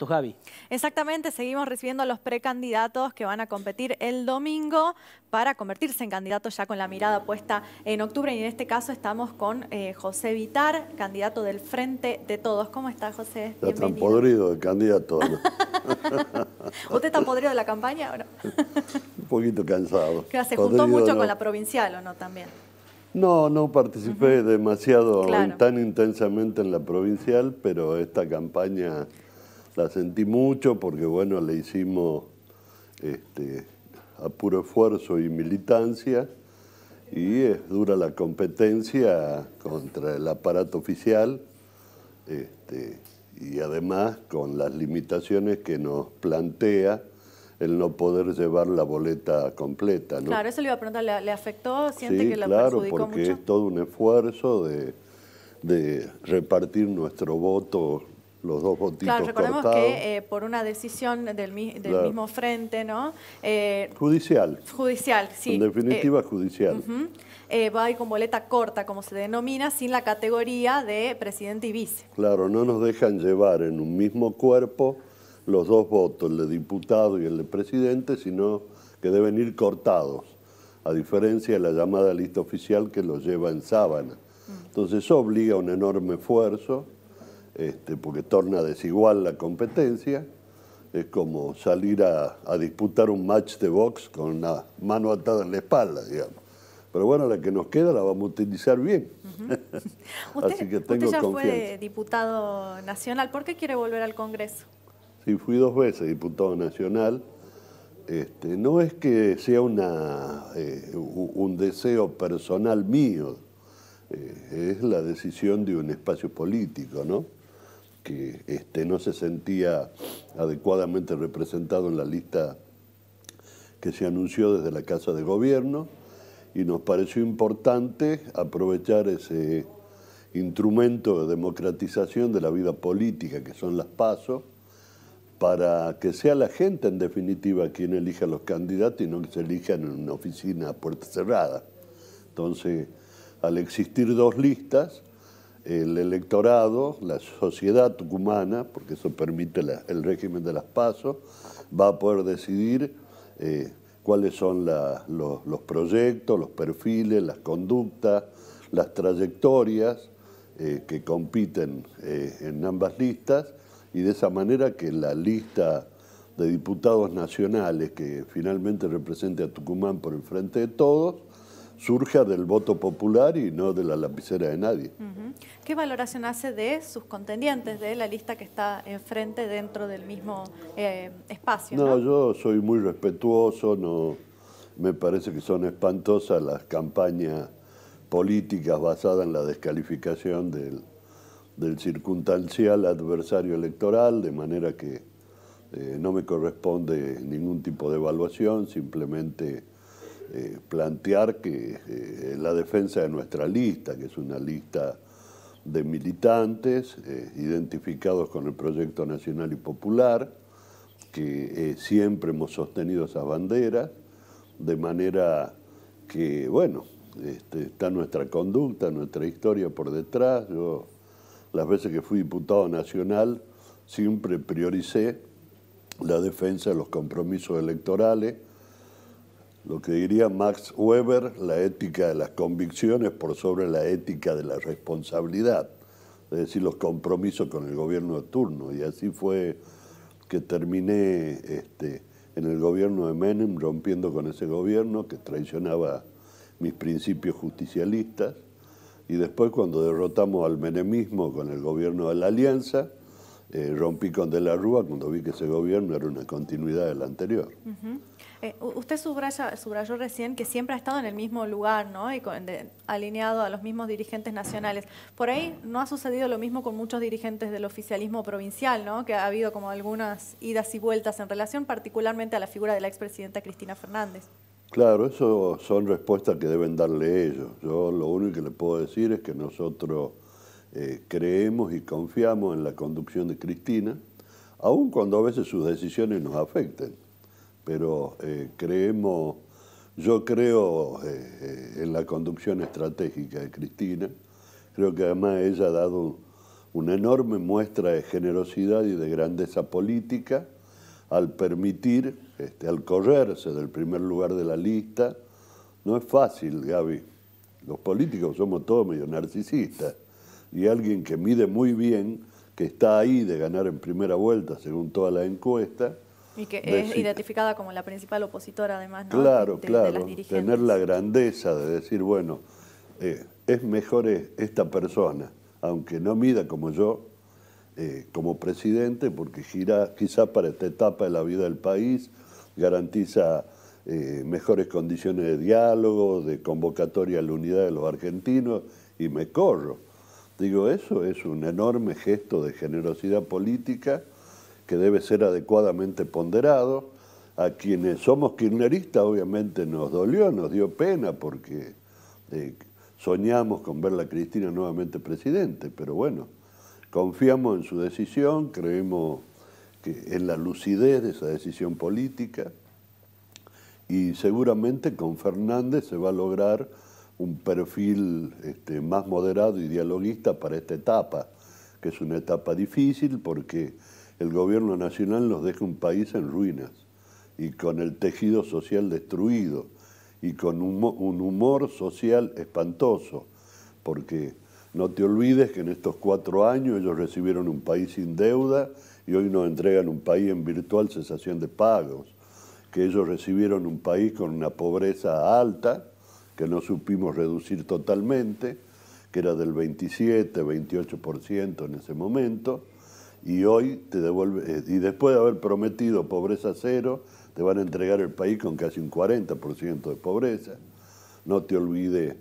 Gaby. Exactamente, seguimos recibiendo a los precandidatos que van a competir el domingo para convertirse en candidatos ya con la mirada puesta en octubre y en este caso estamos con eh, José Vitar, candidato del Frente de Todos. ¿Cómo está José? Está tan podrido el candidato. ¿Usted está podrido de la campaña o Un poquito cansado. se juntó mucho con la provincial o no también. No, no participé demasiado tan intensamente en la provincial, pero esta campaña la sentí mucho porque, bueno, le hicimos este, a puro esfuerzo y militancia y es dura la competencia contra el aparato oficial este, y además con las limitaciones que nos plantea el no poder llevar la boleta completa. Claro, eso le iba a preguntar, ¿le, afectó? ¿Siente que la claro, porque es todo un esfuerzo de, de repartir nuestro voto los dos votos Claro, recordemos que eh, por una decisión del, mismo frente, ¿no? Eh, judicial. Judicial, sí. En definitiva, eh, judicial. va con boleta corta, como se denomina, sin la categoría de presidente y vice. Claro, no nos dejan llevar en un mismo cuerpo los dos votos, el de diputado y el de presidente, sino que deben ir cortados, a diferencia de la llamada lista oficial que los lleva en sábana. Mm. Entonces eso obliga un enorme esfuerzo, este, porque torna desigual la competencia. Es como salir a, disputar un match de box con la mano atada en la espalda, digamos. Pero bueno, la que nos queda la vamos a utilizar bien. usted, ya fue diputado nacional. ¿Por qué quiere volver al Congreso? Sí, fui dos veces diputado nacional. Este, no es que sea una, eh, un deseo personal mío, eh, es la decisión de un espacio político, ¿no? que este, no se sentía adecuadamente representado en la lista que se anunció desde la Casa de Gobierno y nos pareció importante aprovechar ese instrumento de democratización de la vida política que son las pasos para que sea la gente en definitiva quien elija los candidatos y no que se elijan en una oficina a puerta cerrada. Entonces, al existir dos listas, el electorado, la sociedad tucumana, porque eso permite el régimen de las pasos, va a poder decidir eh, cuáles son los, proyectos, los perfiles, las conductas, las trayectorias eh, que compiten eh, en ambas listas y de esa manera que la lista de diputados nacionales que finalmente represente a Tucumán por el frente de todos, surja del voto popular y no de la lapicera de nadie. ¿Qué valoración hace de sus contendientes, de la lista que está enfrente dentro del mismo eh, espacio? No, yo soy muy respetuoso, no, me parece que son espantosas las campañas políticas basadas en la descalificación del, circunstancial adversario electoral, de manera que eh, no me corresponde ningún tipo de evaluación, simplemente eh, plantear que eh, la defensa de nuestra lista, que es una lista de militantes eh, identificados con el proyecto nacional y popular, que siempre hemos sostenido esas banderas, de manera que, bueno, este, está nuestra conducta, nuestra historia por detrás. Yo, las veces que fui diputado nacional, siempre prioricé la defensa de los compromisos electorales lo que diría Max Weber, la ética de las convicciones por sobre la ética de la responsabilidad, es decir, los compromisos con el gobierno de turno. Y así fue que terminé este, en el gobierno de Menem, rompiendo con ese gobierno que traicionaba mis principios justicialistas. Y después cuando derrotamos al menemismo con el gobierno de la Alianza, eh, rompí con De la Rúa cuando vi que ese gobierno era una continuidad de la anterior. Eh, usted subrayó recién que siempre ha estado en el mismo lugar, ¿no? Y alineado a los mismos dirigentes nacionales. Por ahí no ha sucedido lo mismo con muchos dirigentes del oficialismo provincial, ¿no? Que ha habido como algunas idas y vueltas en relación particularmente a la figura de la expresidenta Cristina Fernández. Claro, eso son respuestas que deben darle ellos. Yo lo único que le puedo decir es que nosotros eh, creemos y confiamos en la conducción de Cristina, aun cuando a veces sus decisiones nos afecten. Pero eh, creemos, yo creo eh, en la conducción estratégica de Cristina. Creo que además ella ha dado una enorme muestra de generosidad y de grandeza política al permitir, este, al correrse del primer lugar de la lista. No es fácil, Gaby. Los políticos somos todos medio narcisistas y alguien que mide muy bien, que está ahí de ganar en primera vuelta, según toda la encuesta. Y que es identificada como la principal opositora, además, ¿no? Claro, claro. tener la grandeza de decir, bueno, eh, es mejor esta persona, aunque no mida como yo, eh, como presidente, porque gira quizás para esta etapa de la vida del país, garantiza eh, mejores condiciones de diálogo, de convocatoria a la unidad de los argentinos, y me corro Digo, eso es un enorme gesto de generosidad política que debe ser adecuadamente ponderado. A quienes somos kirchneristas obviamente nos dolió, nos dio pena porque eh, soñamos con ver a Cristina nuevamente presidente, pero bueno, confiamos en su decisión, creemos que en la lucidez de esa decisión política y seguramente con Fernández se va a lograr un perfil este, más moderado y dialoguista para esta etapa, que es una etapa difícil porque el gobierno nacional nos deja un país en ruinas y con el tejido social destruido y con un humor social espantoso, porque no te olvides que en estos cuatro años ellos recibieron un país sin deuda y hoy nos entregan un país en virtual cesación de pagos, que ellos recibieron un país con una pobreza alta que no supimos reducir totalmente, que era del 27, 28% en ese momento, y hoy te devuelve, eh, y después de haber prometido pobreza cero, te van a entregar el país con casi un 40% de pobreza. No te olvides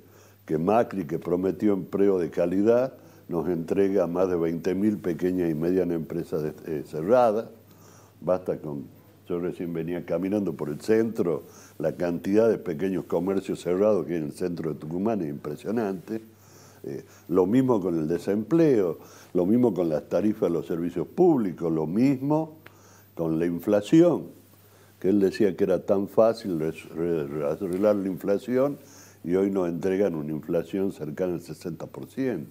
que Macri, que prometió empleo de calidad, nos entrega más de 20.000 pequeñas y medianas empresas eh, cerradas. Basta con yo recién venía caminando por el centro, la cantidad de pequeños comercios cerrados que hay en el centro de Tucumán es impresionante. Eh, lo mismo con el desempleo, lo mismo con las tarifas de los servicios públicos, lo mismo con la inflación, que él decía que era tan fácil arreglar la inflación y hoy nos entregan una inflación cercana al 60%.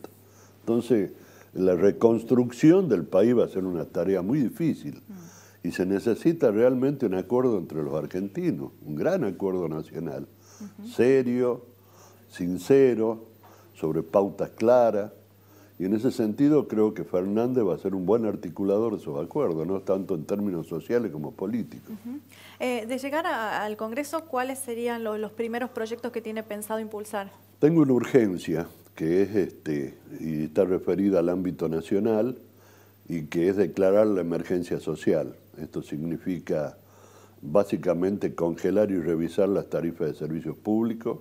Entonces, la reconstrucción del país va a ser una tarea muy difícil. Y se necesita realmente un acuerdo entre los argentinos, un gran acuerdo nacional, serio, sincero, sobre pautas claras. Y en ese sentido creo que Fernández va a ser un buen articulador de esos acuerdos, ¿no? tanto en términos sociales como políticos. Eh, de llegar al Congreso, ¿cuáles serían los, los primeros proyectos que tiene pensado impulsar? Tengo una urgencia que es este, y está referida al ámbito nacional y que es declarar la emergencia social. Esto significa básicamente congelar y revisar las tarifas de servicios públicos,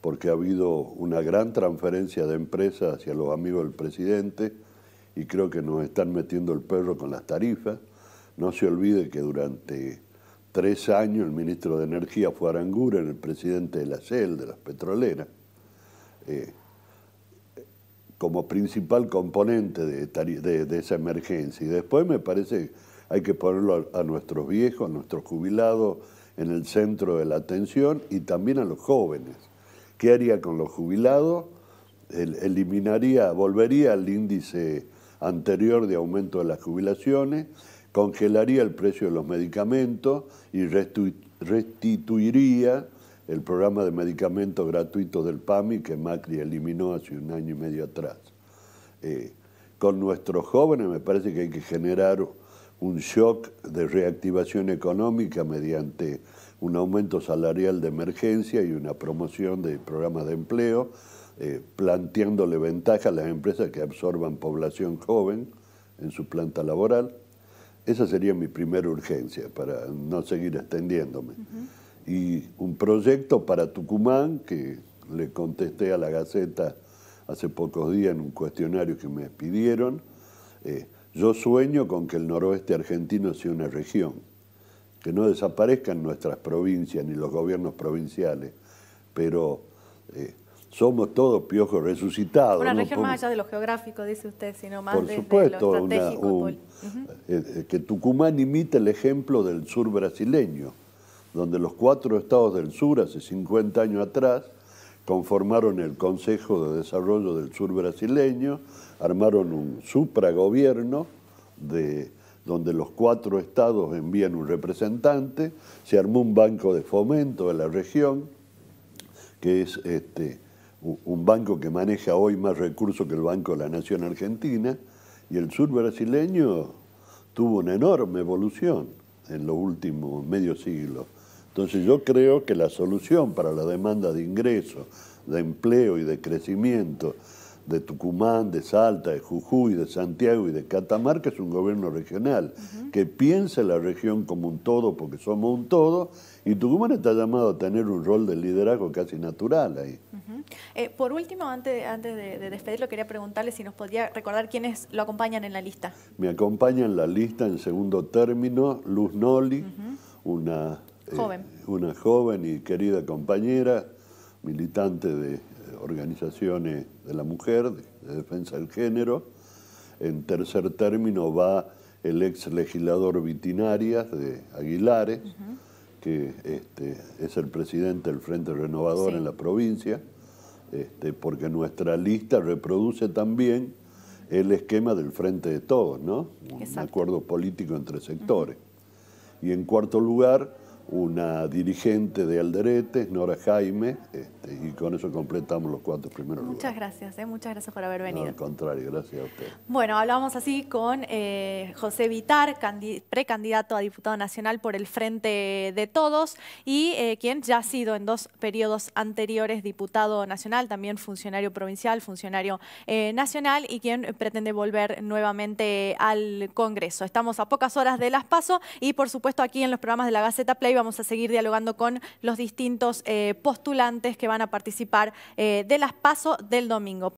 porque ha habido una gran transferencia de empresas hacia los amigos del presidente y creo que nos están metiendo el perro con las tarifas. No se olvide que durante tres años el ministro de Energía fue en el presidente de la CEL, de las petroleras. Eh, como principal componente de, de, esa emergencia. Y después me parece hay que ponerlo a, nuestros viejos, a nuestros jubilados en el centro de la atención y también a los jóvenes. ¿Qué haría con los jubilados? eliminaría, volvería al índice anterior de aumento de las jubilaciones, congelaría el precio de los medicamentos y restituiría el programa de medicamentos gratuitos del PAMI que Macri eliminó hace un año y medio atrás. Eh, con nuestros jóvenes me parece que hay que generar un shock de reactivación económica mediante un aumento salarial de emergencia y una promoción de programas de empleo, eh, planteándole ventaja a las empresas que absorban población joven en su planta laboral. Esa sería mi primera urgencia, para no seguir extendiéndome. Y un proyecto para Tucumán, que le contesté a la Gaceta hace pocos días en un cuestionario que me pidieron. Eh, yo sueño con que el noroeste argentino sea una región, que no desaparezcan nuestras provincias ni los gobiernos provinciales, pero eh, somos todos piojos resucitados. Una región más allá de lo geográfico, dice usted, sino más de lo estratégico. Una, eh, eh, que Tucumán imita el ejemplo del sur brasileño, donde los cuatro estados del sur, hace 50 años atrás, conformaron el Consejo de Desarrollo del Sur Brasileño, armaron un supragobierno de, donde los cuatro estados envían un representante, se armó un banco de fomento de la región, que es este, un banco que maneja hoy más recursos que el Banco de la Nación Argentina, y el sur brasileño tuvo una enorme evolución en los últimos medio siglo. Entonces yo creo que la solución para la demanda de ingreso, de empleo y de crecimiento de Tucumán, de Salta, de Jujuy, de Santiago y de Catamarca es un gobierno regional que piense la región como un todo porque somos un todo y Tucumán está llamado a tener un rol de liderazgo casi natural ahí. Eh, por último, antes, antes de, despedirlo, quería preguntarle si nos podía recordar quiénes lo acompañan en la lista. Me acompaña en la lista en segundo término Luz Noli, una eh, una joven y querida compañera, militante de organizaciones de la mujer, de defensa del género. En tercer término va el ex legislador Vitinarias de Aguilares, que este, es el presidente del Frente Renovador en la provincia, este, porque nuestra lista reproduce también el esquema del Frente de Todos, ¿no? Un acuerdo político entre sectores. Y en cuarto lugar, una dirigente de Alderete, Nora Jaime, este, y con eso completamos los cuatro primeros muchas gracias, eh, muchas gracias por haber venido. al contrario, gracias a usted. Bueno, hablamos así con eh, José Vitar, precandidato a diputado nacional por el Frente de Todos, y eh, quien ya ha sido en dos periodos anteriores diputado nacional, también funcionario provincial, funcionario nacional, y quien pretende volver nuevamente al Congreso. Estamos a pocas horas de las PASO y, por supuesto, aquí en los programas de la Gaceta Play y vamos a seguir dialogando con los distintos eh, postulantes que van a participar eh, de las PASO del domingo.